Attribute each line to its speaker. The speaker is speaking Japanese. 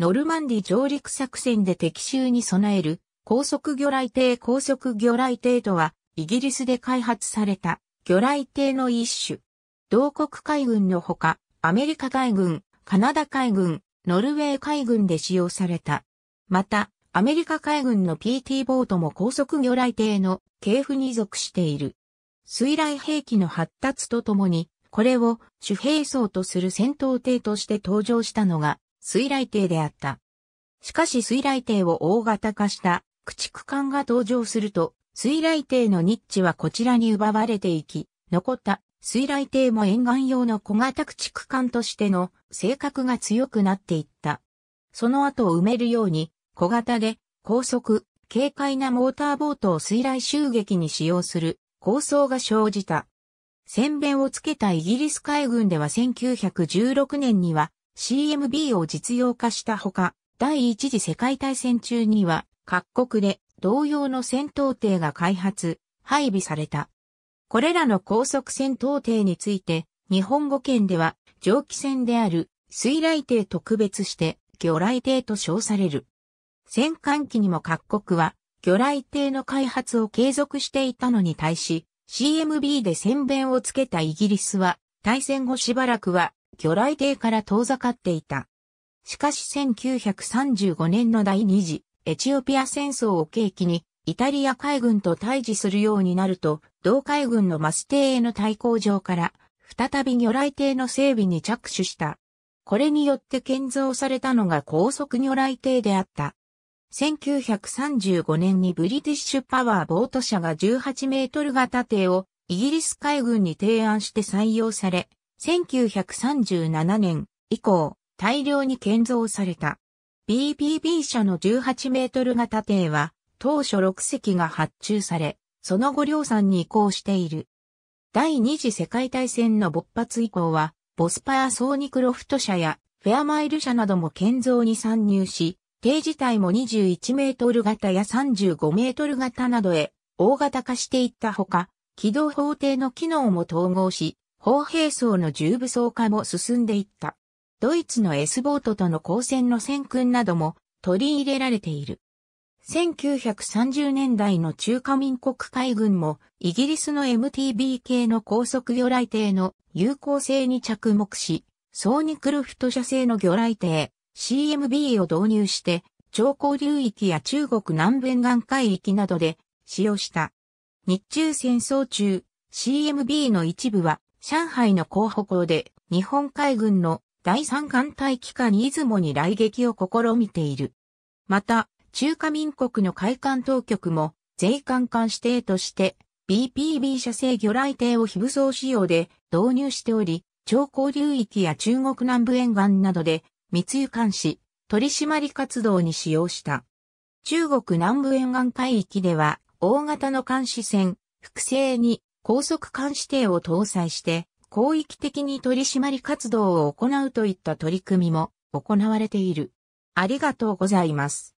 Speaker 1: ノルマンディ上陸作戦で敵襲に備える高速魚雷艇高速魚雷艇とは、イギリスで開発された魚雷艇の一種。同国海軍のほか、アメリカ海軍、カナダ海軍、ノルウェー海軍で使用された。また、アメリカ海軍の PT ボートも高速魚雷艇の系譜に属している。水雷兵器の発達とともに、これを主兵装とする戦闘艇として登場したのが、水雷艇であった。しかし水雷艇を大型化した駆逐艦が登場すると、水雷艇のニッチはこちらに奪われていき、残った水雷艇も沿岸用の小型駆逐艦としての性格が強くなっていった。その後を埋めるように、小型で高速、軽快なモーターボートを水雷襲撃に使用する構想が生じた。宣弁をつけたイギリス海軍では1916年には CMB を実用化したほか、第一次世界大戦中には各国で同様の戦闘艇が開発、配備された。これらの高速戦闘艇について、日本語圏では蒸気船である水雷艇と区別して魚雷艇と称される。戦艦機にも各国は魚雷艇の開発を継続していたのに対し、CMB で戦弁をつけたイギリスは、大戦後しばらくは魚雷艇から遠ざかっていた。しかし1935年の第二次エチオピア戦争を契機にイタリア海軍と対峙するようになると、同海軍のマス艇への対抗上から再び魚雷艇の整備に着手した。これによって建造されたのが高速魚雷艇であった。1935年にブリティッシュパワーボート社が18メートル型艇をイギリス海軍に提案して採用され、1937年以降、大量に建造された。BBB 社の18メートル型艇は、当初6隻が発注され、その後量産に移行している。第二次世界大戦の勃発以降は、ボスパやソーニクロフト社やフェアマイル社なども建造に参入し、艇自体も21メートル型や35メートル型などへ大型化していったほか、軌道法艇の機能も統合し、砲兵装の重武装化も進んでいった。ドイツの S ボートとの交戦の戦訓なども取り入れられている。1930年代の中華民国海軍もイギリスの MTB 系の高速魚雷艇の有効性に着目し、ソーニクルフト社製の魚雷艇 CMB を導入して長江流域や中国南部沿岸海域などで使用した。日中戦争中 CMB の一部は上海の候補港で日本海軍の第三艦隊機関出雲に来撃を試みている。また、中華民国の海艦当局も税関艦指定として BPB 社製魚雷艇を非武装仕様で導入しており、超高流域や中国南部沿岸などで密輸監視、取締り活動に使用した。中国南部沿岸海域では大型の監視船、複製に高速監視艇を搭載して、広域的に取締り活動を行うといった取り組みも行われている。ありがとうございます。